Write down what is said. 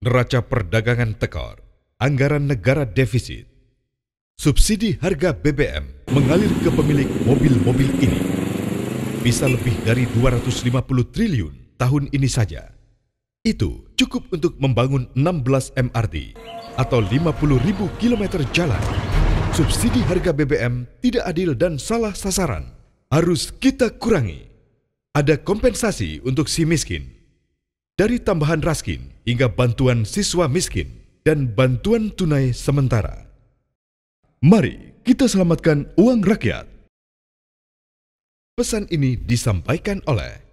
neraca perdagangan tekor, anggaran negara defisit, subsidi harga BBM mengalir ke pemilik mobil-mobil ini. Bisa lebih dari 250 triliun tahun ini saja. Itu cukup untuk membangun 16 MRT atau 50 ribu kilometer jalan. Subsidi harga BBM tidak adil dan salah sasaran. Harus kita kurangi. Ada kompensasi untuk si miskin dari tambahan raskin hingga bantuan siswa miskin dan bantuan tunai sementara. Mari kita selamatkan uang rakyat. Pesan ini disampaikan oleh